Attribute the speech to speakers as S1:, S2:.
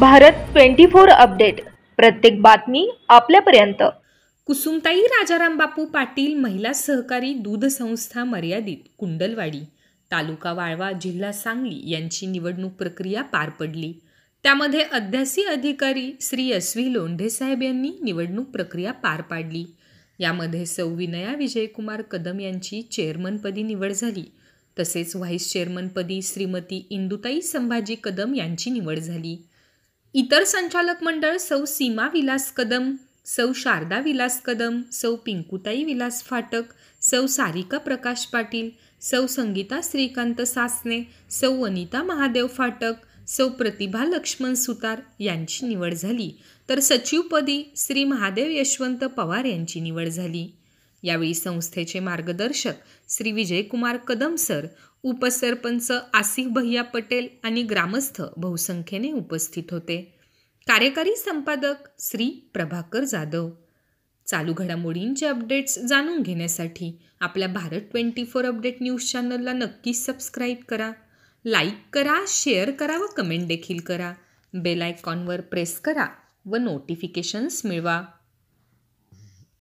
S1: Bharat twenty four update प्रत्येक बातमी आपल्यापर्यंत
S2: कुसुमताई राजाराम बापू पाटील महिला सहकारी दूध संस्था मर्यादित कुंडलवाडी तालुका वाळवा जिल्हा सांगली यांची निवडणूक प्रक्रिया पार पडली त्यामध्ये अध्यासी अधिकारी श्री अस्वी लोंढेसाहेब यांनी निवडणूक प्रक्रिया पार पाडली यामध्ये सौविनया विजयकुमार कदम यांची चेअरमनपदी निवड झाली तसेच व्हाईस चेअरमनपदी श्रीमती इंदुताई संभाजी कदम यांची निवड झाली इतर संचालक मंडळ सौ सीमा विलास कदम सौ शारदा विलास कदम सौ पिंकुताई विलास फाटक सौ सारिका प्रकाश पाटील सौ संगीता श्रीकांत सासने सौ वनिता महादेव फाटक सौ प्रतिभा लक्ष्मण सुतार यांची निवड झाली तर सचिवपदी श्री महादेव यशवंत पवार यांची निवड झाली यावेळी संस्थेचे मार्गदर्शक श्री विजयकुमार कदम सर उपसरपंच आसिफ भैया पटेल आणि ग्रामस्थ बहुसंख्येने उपस्थित होते कार्यकारी संपादक श्री प्रभाकर जाधव चालू घडामोडींचे अपडेट्स जाणून घेण्यासाठी आपल्या Bharat twenty four update news चॅनलला नक्की सबस्क्राईब करा लाईक करा शेअर करा व कमेंट देखील करा बेल आयकॉनवर प्रेस करा व नोटिफिकेशन्स मिळवा